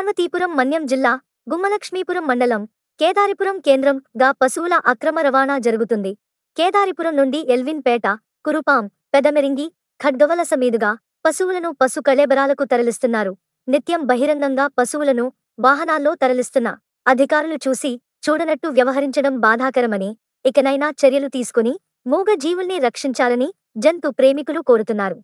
పార్వతీపురం మన్యం జిల్లా గుమ్మలక్ష్మీపురం మండలం కేదారిపురం కేంద్రం గా పశువుల అక్రమ రవాణా జరుగుతుంది కేదారిపురం నుండి ఎల్విన్పేట కురుపాం పెదమెరింగి ఖడ్గవలస మీదుగా పశువులను పశు కళేబరాలకు తరలిస్తున్నారు నిత్యం బహిరంగంగా పశువులను వాహనాల్లో తరలిస్తున్న అధికారులు చూసి చూడనట్టు వ్యవహరించడం బాధాకరమని ఇకనైనా చర్యలు తీసుకుని మూగ జీవుల్ని రక్షించాలని జంతు ప్రేమికులు కోరుతున్నారు